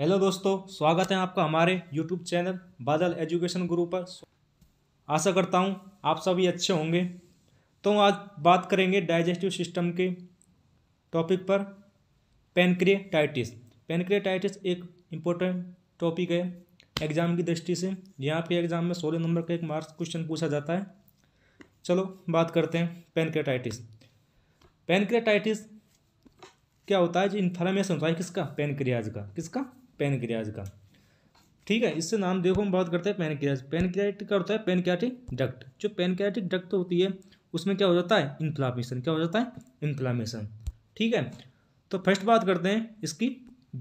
hello दोस्तों स्वागत है आपका हमारे यूट्यूब चैनल बादल एजुकेशन गुरु पर आशा करता हूँ आप सभी अच्छे होंगे तो आज बात करेंगे डाइजेस्टिव सिस्टम के टॉपिक पर पेनक्रिएटाइटिस पेनक्रियाटाइटिस एक इम्पोर्टेंट टॉपिक है एग्ज़ाम की दृष्टि से यहाँ पे एग्ज़ाम में सोलह नंबर का एक मार्क्स क्वेश्चन पूछा जाता है चलो बात करते हैं पेनक्रियाटाइटिस पेनक्रियाटाइटिस क्या होता है जो इन्फ्लामेशन होता है किसका पेनक्रियाज का किसका पेनक्रियाज का ठीक है इससे नाम देखो हम बात करते हैं पेनक्रियाज पेनक्रियाटिक का होता है पेनक्रियाटिक डक्ट जो पेनक्रियाटिक डक्ट होती है उसमें क्या हो जाता है इन्फ्लामेशन क्या हो जाता है इन्फ्लामेशन ठीक है तो फर्स्ट बात करते हैं इसकी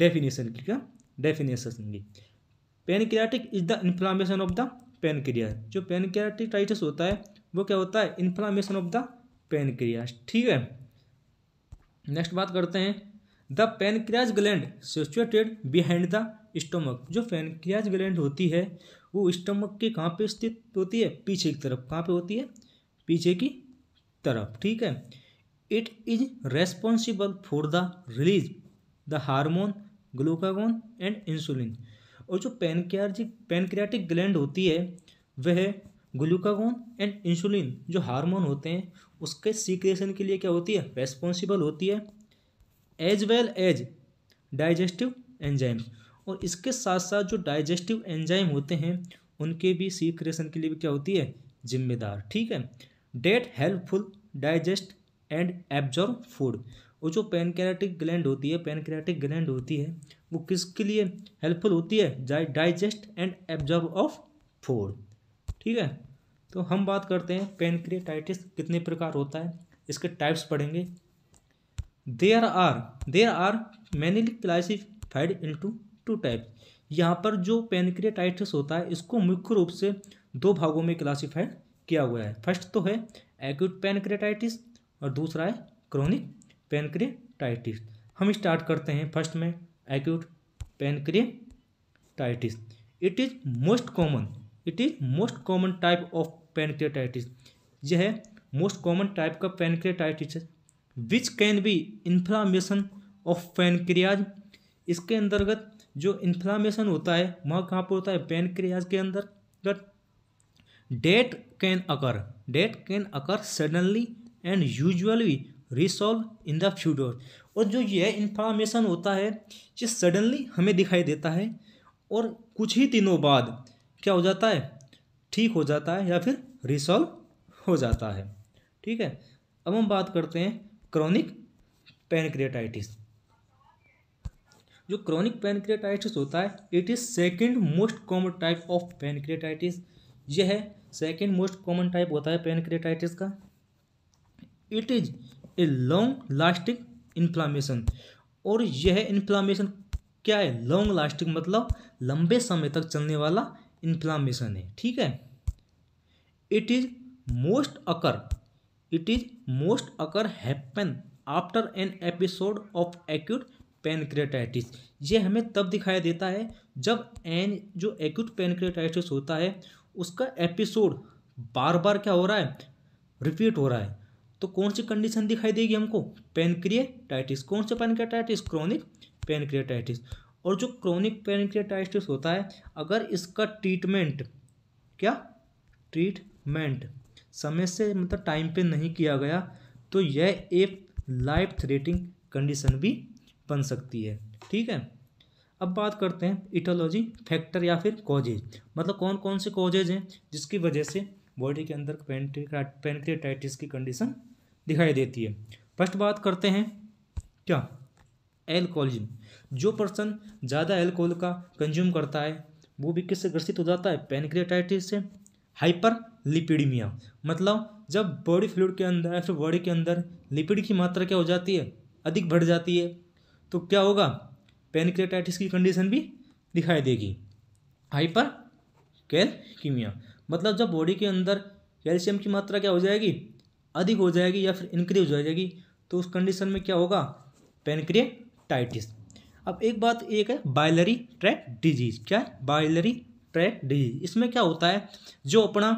डेफिनेशन की क्या डेफिनेशन की pancreatic is the inflammation of the pancreas जो टाइटस होता है वो क्या होता है इन्फ्लामेशन ऑफ द पेनक्रिया ठीक है नेक्स्ट बात करते हैं the pancreas gland situated behind the stomach जो पेनक्रियाज ग्लैंड होती है वो स्टोमक के कहाँ पे स्थित होती है पीछे की तरफ कहाँ पे होती है पीछे की तरफ ठीक है it is responsible for the release the hormone glucagon and insulin और जो पेनक्रियाज पेनक्रियाटिक ग्लैंड होती है वह ग्लूकागोन एंड इंसुलिन जो हार्मोन होते हैं उसके सीक्रेशन के लिए क्या होती है रेस्पॉन्सिबल होती है as well as digestive enzyme और इसके साथ साथ जो डाइजेस्टिव एंजाइम होते हैं उनके भी सीक्रेशन के लिए भी क्या होती है जिम्मेदार ठीक है that helpful digest and absorb food और जो पेनक्रियाटिक ग्लैंड होती है पेनक्रियाटिक ग्लैंड होती है वो किसके लिए हेल्पफुल होती है digest and absorb of food ठीक है तो हम बात करते हैं पेनक्रियाटाइटिस कितने प्रकार होता है इसके टाइप्स पढ़ेंगे there are there are mainly classified into two type यहाँ पर जो पेनक्रियाटाइटिस होता है इसको मुख्य रूप से दो भागों में क्लासिफाइड किया हुआ है फर्स्ट तो है एक्यूट पेनक्रियाटाइटिस और दूसरा है क्रोनिक पेनक्रियाटाइटिस हम स्टार्ट करते हैं फर्स्ट में acute pancreatitis it is most common it is most common type of pancreatitis यह है मोस्ट कॉमन टाइप का pancreatitis which can be inflammation of pancreas इसके अंतर्गत जो इन्फ्लामेशन होता है वह कहाँ पर होता है पेनक्रियाज के अंदर that can occur that can occur suddenly and usually resolve in the फ्यूडोर और जो यह इन्फ्लामेशन होता है ये सडनली हमें दिखाई देता है और कुछ ही दिनों बाद क्या हो जाता है ठीक हो जाता है या फिर रिसॉल्व हो जाता है ठीक है अब हम बात करते हैं क्रॉनिक पेनक्रियाटाइटिस जो क्रॉनिक पेनक्रियाटाइटिस होता है it is second most common type of pancreatitis यह है सेकेंड मोस्ट कॉमन टाइप होता है पेनक्रियाटाइटिस का it is a long lasting inflammation और यह इन्फ्लामेशन क्या है लॉन्ग लास्टिंग मतलब लंबे समय तक चलने वाला इन्फ्लामेशन है ठीक है it is most occur it is most occur happen after an episode of acute pancreatitis ये हमें तब दिखाई देता है जब एन जो एक्यूट पेनक्रेटाइटिस होता है उसका एपिसोड बार बार क्या हो रहा है रिपीट हो रहा है तो कौन सी कंडीशन दिखाई देगी हमको पेनक्रिएटाइटिस कौन सा पेनक्रेटाइटिस क्रॉनिक पेनक्रेटाइटिस और जो क्रॉनिक पेनक्रेटाइटिस होता है अगर इसका ट्रीटमेंट क्या ट्रीटमेंट समय से मतलब टाइम पे नहीं किया गया तो यह एक लाइफ थ्रेटिंग कंडीशन भी बन सकती है ठीक है अब बात करते हैं इटोलॉजी फैक्टर या फिर कॉजेज मतलब कौन कौन से कॉजेज हैं जिसकी वजह से बॉडी के अंदर पेनक्रियाटाइटिस की कंडीशन दिखाई देती है फर्स्ट बात करते हैं क्या एल्कोहलिज्म जो पर्सन ज़्यादा एल्कोहल का कंज्यूम करता है वो भी किससे ग्रसित हो जाता है पेनक्रियाटाइटिस से हाइपर लिपिडीमिया मतलब जब बॉडी फ्लूड के अंदर या फिर बॉडी के अंदर लिपिड की मात्रा क्या हो जाती है अधिक बढ़ जाती है तो क्या होगा पेनक्रेटाइटिस की कंडीशन भी दिखाई देगी हाइपर कैलकीमिया मतलब जब बॉडी के अंदर कैल्शियम की मात्रा क्या हो जाएगी अधिक हो जाएगी या फिर इंक्रीज हो जाएगी तो उस कंडीशन में क्या होगा पेनक्रियाटाइटिस अब एक बात एक है बाइलरी ट्रैक डिजीज क्या है बाइलरी ट्रैक डी इसमें क्या होता है जो अपना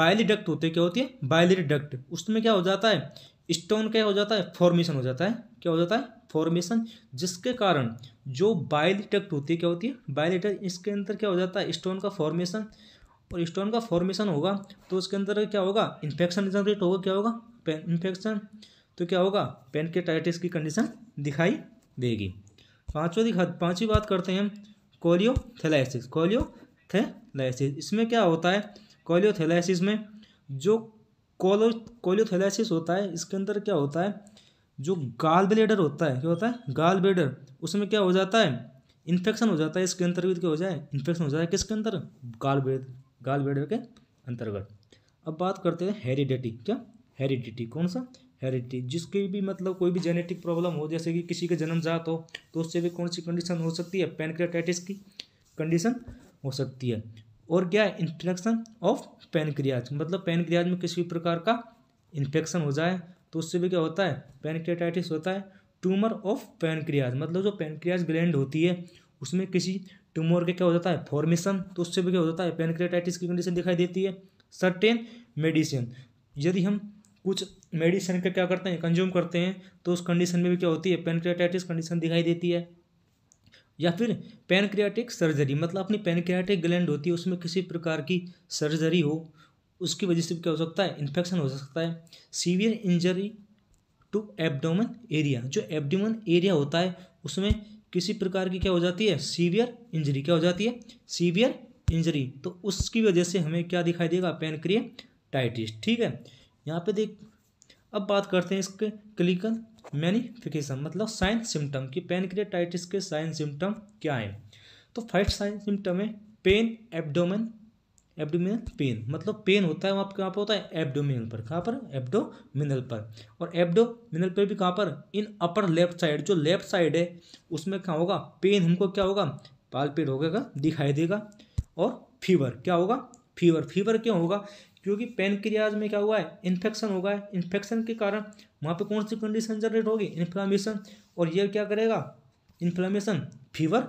बायली डक्ट होते क्या होती है बायली डक्ट उसमें क्या हो जाता है स्टोन क्या हो जाता है फॉर्मेशन हो जाता है क्या हो जाता है फॉर्मेशन जिसके कारण जो डक्ट होती है क्या होती है बायोलिटक्ट इसके अंदर क्या हो जाता है स्टोन का फॉर्मेशन और स्टोन का फॉर्मेशन होगा तो उसके अंदर क्या होगा इन्फेक्शन जनरेट होगा क्या होगा इन्फेक्शन तो क्या होगा पेनकेटाइटिस की कंडीशन दिखाई देगी पाँचवा दिखा पाँचवीं बात करते हैं कोलियोथेलाइसिस कोलियो थेलाइसिस कोलियो कोलोथेलाइसिस इसमें क्या होता है कोलियोथेलाइसिस में जो कोलो कोलियोथेलाइसिस होता है इसके अंदर क्या होता है जो गाल ब्लेडर होता है क्या होता है गाल ब्लेडर उसमें क्या हो जाता है इन्फेक्शन हो जाता है इसके अंतर्गत क्या हो जाए इन्फेक्शन हो जाता है किसके अंदर गाल ब्लेड गाल ब्लेडर के अंतर्गत अब बात करते हैं हेरिडिटी क्या हेरिडिटी कौन सा हेरिडिटी जिसकी भी मतलब कोई भी जेनेटिक प्रॉब्लम हो जैसे कि किसी के जात हो तो उससे भी कौन सी कंडीशन हो सकती है पेनक्रेटाइटिस की कंडीशन हो सकती है और क्या है इन्फेक्शन ऑफ पेनक्रियाज मतलब पेनक्रियाज में किसी भी प्रकार का इन्फेक्शन हो जाए तो उससे भी क्या होता है पेनक्रियाटाइटिस होता है ट्यूमर ऑफ पेनक्रियाज मतलब जो पेनक्रियाज ग्लैंड होती है उसमें किसी ट्यूमर के क्या हो जाता है फॉर्मेशन तो उससे भी क्या हो जाता है पेनक्रियाटाइटिस की कंडीशन दिखाई देती है सर्टेन मेडिसिन यदि हम कुछ मेडिसिन का क्या करते हैं कंज्यूम करते हैं तो उस कंडीशन में भी क्या होती है पेनक्रियाटाइटिस कंडीशन दिखाई देती है या फिर पेनक्रियाटिक सर्जरी मतलब अपनी पेनक्रियाटिक ग्लैंड होती है उसमें किसी प्रकार की सर्जरी हो उसकी वजह से क्या हो सकता है इन्फेक्शन हो सकता है severe injury to abdomen area जो एबडोमन एरिया होता है उसमें किसी प्रकार की क्या हो जाती है सीवियर इंजरी क्या हो जाती है सीवियर इंजरी तो उसकी वजह से हमें क्या दिखाई देगा पेनक्रियाटाइटिस ठीक है यहाँ पे देख अब बात करते हैं इसके क्लिकल मैनिफिकेशन मतलब साइन सिम्टम की पेनक्रियाटाइटिस के साइन सिम्टम क्या हैं तो फर्स्ट साइन सिम्टम है पेन एब्डोमेन एब्डोमिनल पेन मतलब पेन होता है वहाँ पर कहाँ पर होता है एब्डोमिनल पर कहाँ पर एब्डोमिनल पर और एब्डोमिनल पर भी कहाँ पर इन अपर लेफ्ट साइड जो लेफ्ट साइड है उसमें क्या होगा पेन हमको क्या होगा पाल पेट होगा दिखाई देगा और फीवर क्या होगा फीवर फीवर क्यों होगा क्योंकि पेनक्रियाज में क्या हुआ है इन्फेक्शन होगा इन्फेक्शन के कारण वहाँ पर कौन सी कंडीशन जनरेट होगी इन्फ्लामेशन और यह क्या करेगा इन्फ्लामेशन फीवर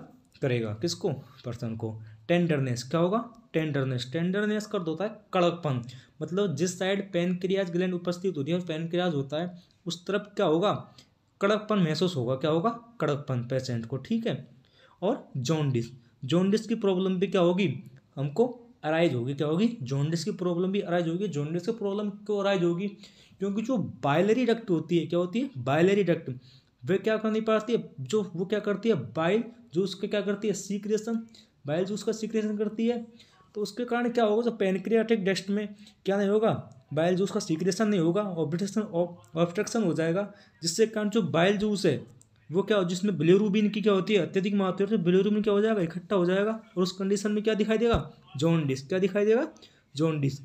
करेगा किसको पर्सन को टेंडरनेस क्या होगा टेंडरनेस टेंडरनेस कर होता है कड़कपन मतलब जिस साइड पेनक्रियाज ग्लैंड उपस्थित होती है पेनक्रियाज होता है उस तरफ क्या होगा कड़कपन महसूस होगा क्या होगा कड़कपन पेशेंट को ठीक है और जॉन्डिस जॉन्डिस की प्रॉब्लम भी क्या होगी हमको अराइज होगी क्या होगी जोंडिस की प्रॉब्लम भी अराइज होगी जोंडिस की प्रॉब्लम क्यों अराइज होगी क्योंकि जो बाइलरी डक्ट होती है क्या होती है बाइलरी डक्ट वे क्या कर नहीं पाती है जो वो क्या करती है बाइल जो उसका क्या करती है सीक्रेशन बाइल जो उसका सीक्रेशन करती है तो उसके कारण क्या होगा जो पेनक्रियाटिक डस्ट में क्या नहीं होगा बाइल जूस का सीक्रेशन नहीं होगा ऑब्रिटेशन ऑब्स्ट्रक्शन हो जाएगा जिससे कारण जो बाइल जूस है वो क्या जिसमें बिलेरूबिन की क्या होती है अत्यधिक मात्रा होती है तो बिलेरूबिन क्या हो जाएगा इकट्ठा हो जाएगा और उस कंडीशन में क्या दिखाई देगा जॉन्डिस क्या दिखाई देगा जॉन्डिस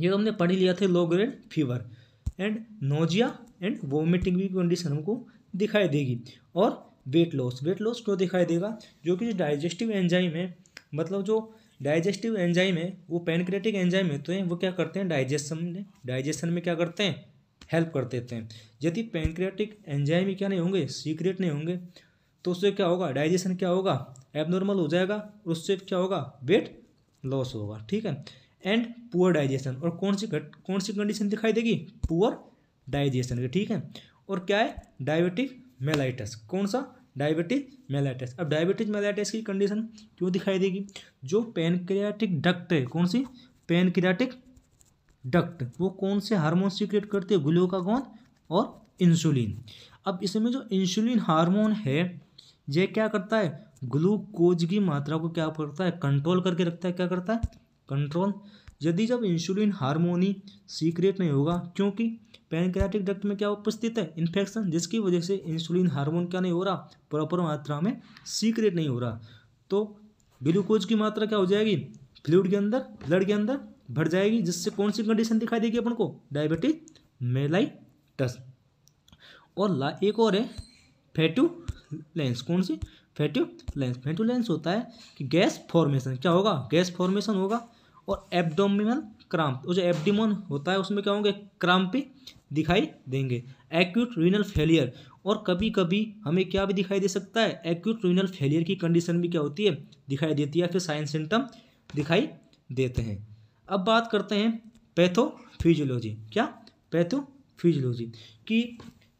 ये तो हमने पढ़ी लिया था low grade fever and nausea and vomiting भी कंडीशन हमको दिखाई देगी और वेट लॉस वेट लॉस क्यों दिखाई देगा जो कि जो डाइजेस्टिव एंजाइम है मतलब जो डाइजेस्टिव एंजाइम है वो पेनक्रेटिक एंजाइम है तो वो क्या करते हैं डाइजेशन में डाइजेशन में क्या करते हैं हेल्प कर देते हैं यदि पेनक्रियाटिक एंजाइम क्या नहीं होंगे सीक्रेट नहीं होंगे तो उससे क्या होगा डाइजेशन क्या होगा एबनॉर्मल हो जाएगा उससे क्या होगा वेट लॉस होगा ठीक है एंड पुअर डाइजेशन और कौन सी कौन सी कंडीशन दिखाई देगी पुअर डाइजेशन की ठीक है और क्या है डायबिटिक मेलाइटस कौन सा डायबिटिक मेलाइटस अब डायबिटिक मेलाइटस की कंडीशन क्यों दिखाई देगी जो पेनक्रियाटिक डक्ट है कौन सी पेनक्रियाटिक डक्ट वो कौन से हार्मोन सीक्रेट करते हैं ग्लूकागोन और इंसुलिन अब इसमें जो इंसुलिन हार्मोन है ये क्या करता है ग्लूकोज की मात्रा को क्या करता है कंट्रोल करके रखता है क्या करता है कंट्रोल यदि जब इंसुलिन हारमोनी सीक्रेट नहीं होगा क्योंकि पैनक्रियाटिक डक्ट में क्या उपस्थित है इन्फेक्शन जिसकी वजह से इंसुलिन हार्मोन क्या नहीं हो रहा प्रॉपर मात्रा में सीक्रेट नहीं हो रहा तो ग्लूकोज की मात्रा क्या हो जाएगी फ्लूड के अंदर ब्लड के अंदर भर जाएगी जिससे कौन सी कंडीशन दिखाई देगी अपन को डायबिटिक मेलाइटस और ला एक और है फैटू लेंस कौन सी फैटू लेंस फैटू लेंस होता है कि गैस फॉर्मेशन क्या होगा गैस फॉर्मेशन होगा और एब्डोमिनल क्राम्प और जो एब्डिमोन होता है उसमें क्या होंगे क्राम्पे दिखाई देंगे एक्यूट रीनल फेलियर और कभी कभी हमें क्या भी दिखाई दे सकता है एक्यूट रीनल फेलियर की कंडीशन भी क्या होती है दिखाई देती है फिर साइन सिम्टम दिखाई देते हैं अब बात करते हैं पैथोफिजियोलॉजी क्या पैथोफिजियोलॉजी कि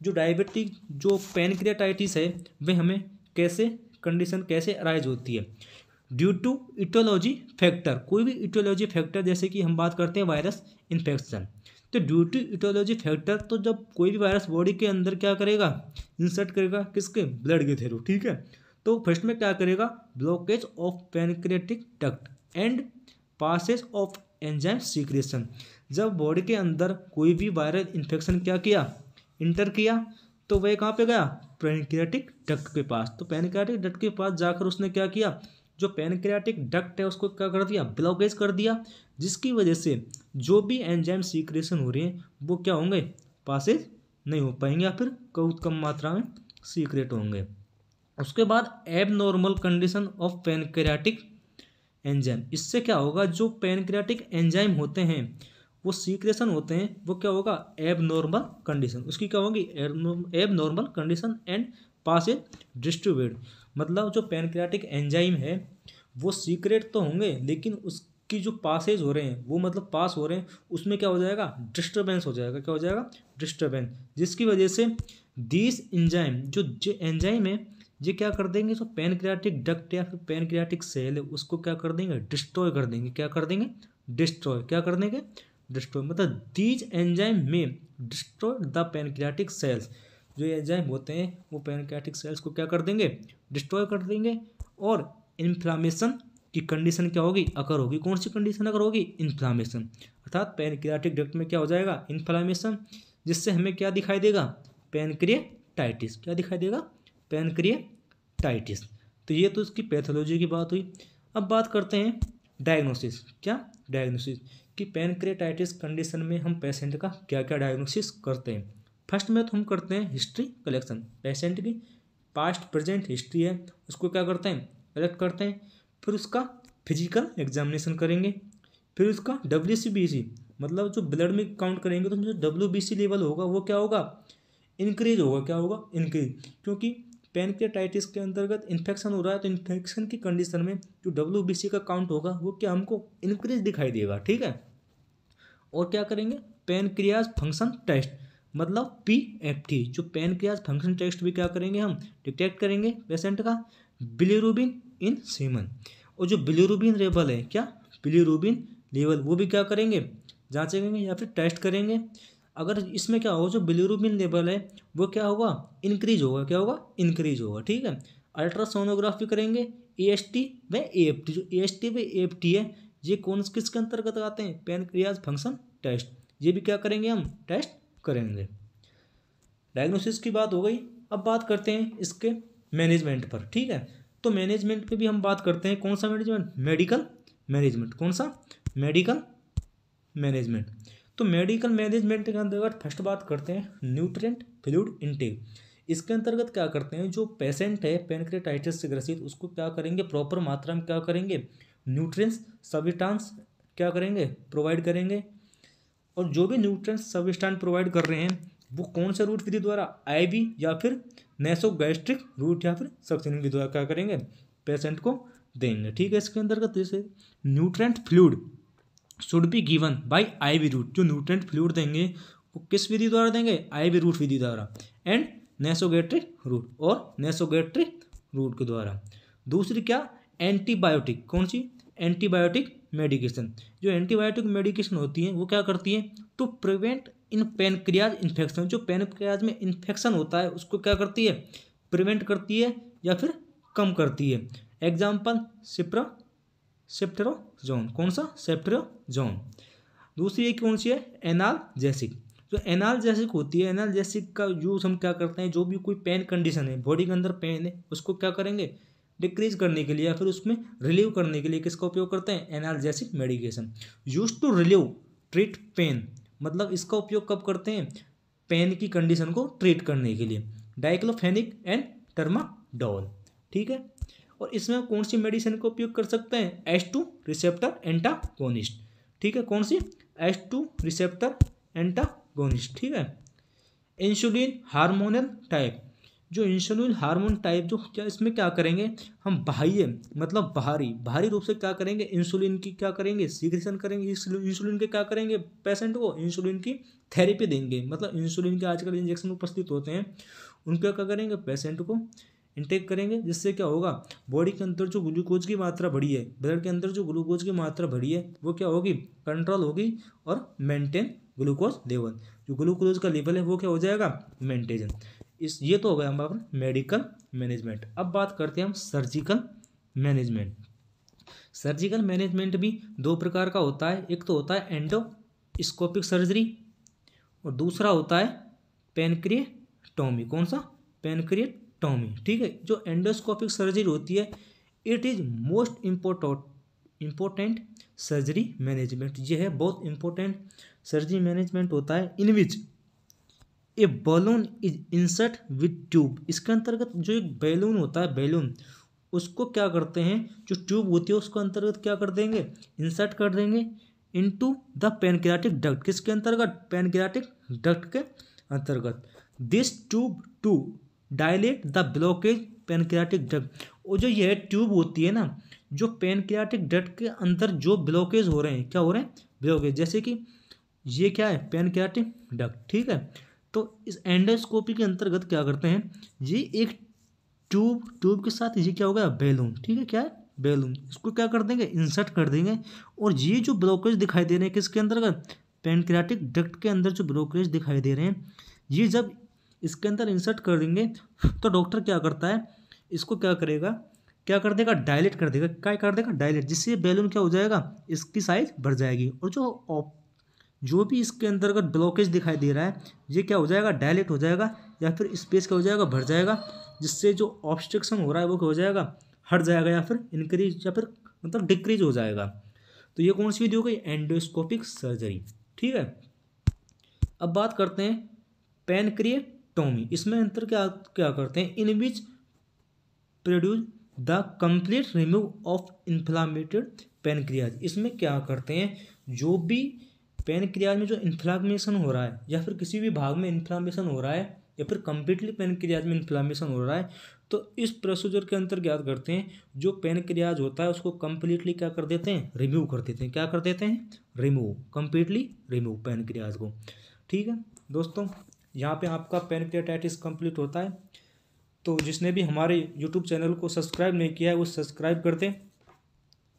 जो डायबिटिक जो पेनक्रियाटाइटिस है वह हमें कैसे कंडीशन कैसे अराइज होती है ड्यू टू इटोलॉजी फैक्टर कोई भी इटोलॉजी फैक्टर जैसे कि हम बात करते हैं वायरस इन्फेक्शन तो ड्यू टू इटोलॉजी फैक्टर तो जब कोई भी वायरस बॉडी के अंदर क्या करेगा इंसर्ट करेगा किसके ब्लड के थ्रू ठीक है तो फर्स्ट में क्या करेगा blockage of pancreatic duct and passage of enzyme secretion जब बॉडी के अंदर कोई भी वायरल इन्फेक्शन क्या किया इंटर किया तो वह कहाँ पे गया पेनक्रियाटिक डक्ट के पास तो पेनक्रियाटिक डक्ट के पास जाकर उसने क्या किया जो पेनक्रियाटिक डक्ट है उसको क्या कर दिया ब्लॉकेज कर दिया जिसकी वजह से जो भी एंजाइम सीक्रेशन हो रही है वो क्या होंगे पासेज नहीं हो पाएंगे या फिर बहुत कम मात्रा में सीक्रेट होंगे उसके बाद abnormal condition of pancreatic enzyme इससे क्या होगा जो पेनक्रियाटिक एंजाइम होते हैं वो सीक्रेशन होते हैं वो क्या होगा एबनॉर्मल कंडीशन उसकी क्या होगी abnormal condition and pass a distribute मतलब जो पेनक्रियाटिक एंजाइम है वो सीक्रेट तो होंगे लेकिन उसकी जो पासेज हो रहे हैं वो मतलब पास हो रहे हैं उसमें क्या हो जाएगा डिस्टर्बेंस हो जाएगा क्या हो जाएगा डिस्टर्बेंस जिसकी वजह से दिस एंजाइम जो एंजाइम है ये क्या कर देंगे जो पेनक्रियाटिक डक्ट या फिर पेनक्रियाटिक सेल है उसको क्या कर देंगे डिस्ट्रॉय कर देंगे क्या कर देंगे डिस्ट्रॉय क्या कर देंगे डिस्ट्रॉय मतलब दीज एंजाइम में डिस्ट्रॉय द पेनक्रियाटिक सेल्स जो एंजाइम होते हैं वो पेनक्रियाटिक सेल्स को क्या कर देंगे डिस्ट्रॉय कर देंगे और इन्फ्लामेशन की कंडीशन क्या होगी अगर होगी कौन सी कंडीशन अगर होगी इन्फ्लामेशन अर्थात पेनक्रियाटिक डक्ट में क्या हो जाएगा इन्फ्लामेशन जिससे हमें क्या दिखाई देगा पेनक्रियाटाइटिस क्या दिखाई देगा पेनक्रिया टाइटिस तो ये तो इसकी पैथोलॉजी की बात हुई अब बात करते हैं डायग्नोसिस क्या डायग्नोसिस कि पेनक्रेटाइटिस कंडीशन में हम पेशेंट का क्या क्या डायग्नोसिस करते हैं फर्स्ट में तो हम करते हैं हिस्ट्री कलेक्शन पेशेंट की पास्ट प्रेजेंट हिस्ट्री है उसको क्या करते हैं कलेक्ट करते हैं फिर उसका फिजिकल एग्जामिनेशन करेंगे फिर उसका डब्ल्यू मतलब जो ब्लड में काउंट करेंगे तो जो डब्ल्यू लेवल होगा वो क्या होगा इंक्रीज होगा क्या होगा इंक्रीज क्योंकि पेनक्रियाटाइटिस के अंतर्गत इन्फेक्शन हो रहा है तो इन्फेक्शन की कंडीशन में जो डब्ल्यू का काउंट होगा वो क्या हमको इंक्रीज दिखाई देगा ठीक है और क्या करेंगे पेनक्रियाज फंक्शन टेस्ट मतलब पी एफ टी जो पेनक्रियाज फंक्शन टेस्ट भी क्या करेंगे हम डिटेक्ट करेंगे पेशेंट का बिलीरूबिन इन सीमन और जो बिलीरूबिन लेवल है क्या बिलीरूबिन लेवल वो भी क्या करेंगे जाँचेंगे या फिर टेस्ट करेंगे अगर इसमें क्या होगा जो बिलिरुबिन लेवल है वो क्या होगा इंक्रीज होगा क्या होगा इंक्रीज होगा ठीक है अल्ट्रासोनोग्राफी करेंगे ए एस टी व ए एफ टी जो ए एस टी व एफ टी है ये कौन किसके अंतर्गत आते हैं पेनक्रियाज फंक्शन टेस्ट ये भी क्या करेंगे हम टेस्ट करेंगे डायग्नोसिस की बात हो गई अब बात करते हैं इसके मैनेजमेंट पर ठीक है तो मैनेजमेंट पे भी हम बात करते हैं कौन सा मैनेजमेंट मेडिकल मैनेजमेंट कौन सा मेडिकल मैनेजमेंट तो मेडिकल मैनेजमेंट के अंतर्गत फर्स्ट बात करते हैं न्यूट्रिएंट फ्लूड इनटेक इसके अंतर्गत क्या करते हैं जो पेशेंट है पेनक्रेटाइटिस से ग्रसित उसको क्या करेंगे प्रॉपर मात्रा में क्या करेंगे न्यूट्रिएंट्स सबिस्टांस क्या करेंगे प्रोवाइड करेंगे और जो भी न्यूट्रिएंट्स सबिस्टांस प्रोवाइड कर रहे हैं वो कौन से रूट विधि द्वारा आई या फिर नेसोगैस्ट्रिक रूट या फिर सक्सिन विधि द्वारा क्या करेंगे पेशेंट को देंगे ठीक है इसके अंतर्गत जैसे nutrient fluid should be given by I V route जो न्यूट्रेंट फ्लूड देंगे वो किस विधि द्वारा देंगे आई वी रूट विधि द्वारा एंड नेसोगेट्रिक रूट और नेसोगेट्रिक रूट के द्वारा दूसरी क्या एंटीबायोटिक कौन सी एंटीबायोटिक मेडिकेशन जो एंटीबायोटिक मेडिकेशन होती है वो क्या करती है to prevent in pancreas infection जो पेनक्रियाज में इन्फेक्शन होता है उसको क्या करती है प्रिवेंट करती है या फिर कम करती है एग्जाम्पल सिप्रा सेप्टेरोजोन कौन सा जोन दूसरी एक कौन सी है एनाल जैसिक जो जैसिक होती है एनाल जैसिक का यूज़ हम क्या करते हैं जो भी कोई पेन कंडीशन है बॉडी के अंदर पेन है उसको क्या करेंगे डिक्रीज करने के लिए या फिर उसमें रिलीव करने के लिए किसका उपयोग करते हैं analgesic medication use to relieve treat pain मतलब इसका उपयोग कब करते हैं पेन की कंडीशन को ट्रीट करने के लिए डाइक्लोफेनिक एंड टर्माडोल ठीक है और इसमें हम कौन सी मेडिसिन का उपयोग कर सकते हैं एस टू रिसेप्टर एंटागोनिस्ट ठीक है कौन सी एस टू रिसेप्टर एंटागोनिस्ट ठीक है इंसुलिन हार्मोनल टाइप जो इंसुलिन हार्मोन टाइप जो क्या इसमें क्या करेंगे हम बाह्य मतलब बाहरी बाहरी रूप से क्या करेंगे इंसुलिन की क्या करेंगे सीक्रेशन करेंगे इंसुलिन के क्या करेंगे पेशेंट को इंसुलिन की थेरेपी देंगे मतलब इंसुलिन के आजकल इंजेक्शन उपस्थित होते हैं उनका क्या करेंगे पेशेंट को इंटेक करेंगे जिससे क्या होगा बॉडी के अंदर जो ग्लूकोज की मात्रा बढ़ी है ब्लड के अंदर जो ग्लूकोज की मात्रा बढ़ी है वो क्या होगी कंट्रोल होगी और मेंटेन ग्लूकोज लेवल जो ग्लूकोज का लेवल है वो क्या हो जाएगा मेंटेन इस ये तो हो गया हमारा मेडिकल मैनेजमेंट अब बात करते हैं हम सर्जिकल मैनेजमेंट सर्जिकल मैनेजमेंट भी दो प्रकार का होता है एक तो होता है एंडोस्कोपिक सर्जरी और दूसरा होता है पेनक्रिएटोमी कौन सा पेनक्रिएट टॉमी ठीक है जो एंडोस्कोपिक सर्जरी होती है it is most important important surgery management यह है बहुत इम्पोर्टेंट सर्जरी मैनेजमेंट होता है in which a balloon is insert with tube इसके अंतर्गत जो एक बैलून होता है बैलून उसको क्या करते हैं जो ट्यूब होती है उसको अंतर्गत क्या कर देंगे इंसर्ट कर देंगे इनटू द पेनक्रियाटिक डक्ट किसके अंतर्गत पेनक्रियाटिक डक्ट के अंतर्गत this tube to dilate the blockage pancreatic duct और जो यह ट्यूब होती है ना जो पेनक्रियाटिक डट के अंदर जो ब्लॉकेज हो रहे हैं क्या हो रहे हैं ब्लॉकेज जैसे कि ये क्या है पेनक्रियाटिक डक्ट ठीक है तो इस एंडोस्कोपी के अंतर्गत क्या करते हैं ये एक ट्यूब ट्यूब के साथ ये क्या हो गया बैलून ठीक है क्या है बैलून इसको क्या कर देंगे इंसर्ट कर देंगे और ये जो ब्लॉकेज दिखाई दे रहे हैं किसके अंतर्गत पेनक्रियाटिक डक्ट के अंदर जो ब्लॉकेज दिखाई दे रहे हैं ये जब इसके अंदर इंसर्ट कर देंगे तो डॉक्टर क्या करता है इसको क्या करेगा क्या कर देगा डायलेट कर देगा क्या कर देगा डायलेट जिससे बैलून क्या हो जाएगा इसकी साइज बढ़ जाएगी और जो ऑप जो भी इसके अंदर अगर ब्लॉकेज दिखाई दे रहा है ये क्या हो जाएगा डायलेट हो जाएगा या फिर स्पेस क्या हो जाएगा भर जाएगा जिससे जो ऑब्स्ट्रक्शन हो रहा है वो क्या हो जाएगा हट जाएगा या फिर इंक्रीज या फिर मतलब डिक्रीज हो जाएगा तो ये कौन सी विधि हो गई एंडोस्कोपिक सर्जरी ठीक है अब बात करते हैं पेनक्रिय टोमी इसमें अंतर क्या क्या करते हैं in which produce the complete remove of inflamed pancreas इसमें क्या करते हैं जो भी पेनक्रियाज में जो इन्फ्लामेशन हो रहा है या फिर किसी भी भाग में इन्फ्लामेशन हो रहा है या फिर कंप्लीटली पेनक्रियाज में इन्फ्लामेशन हो रहा है तो इस प्रोसीजर के अंतर क्या करते हैं जो पेनक्रियाज होता है उसको कम्प्लीटली क्या कर देते हैं रिमूव कर देते हैं क्या कर देते हैं रिमूव कम्प्लीटली रिमूव पेनक्रियाज को ठीक है दोस्तों यहाँ पे आपका पेनक्रियाटाइटिस कंप्लीट होता है तो जिसने भी हमारे यूट्यूब चैनल को सब्सक्राइब नहीं किया है वो सब्सक्राइब कर दें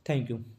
थैंक यू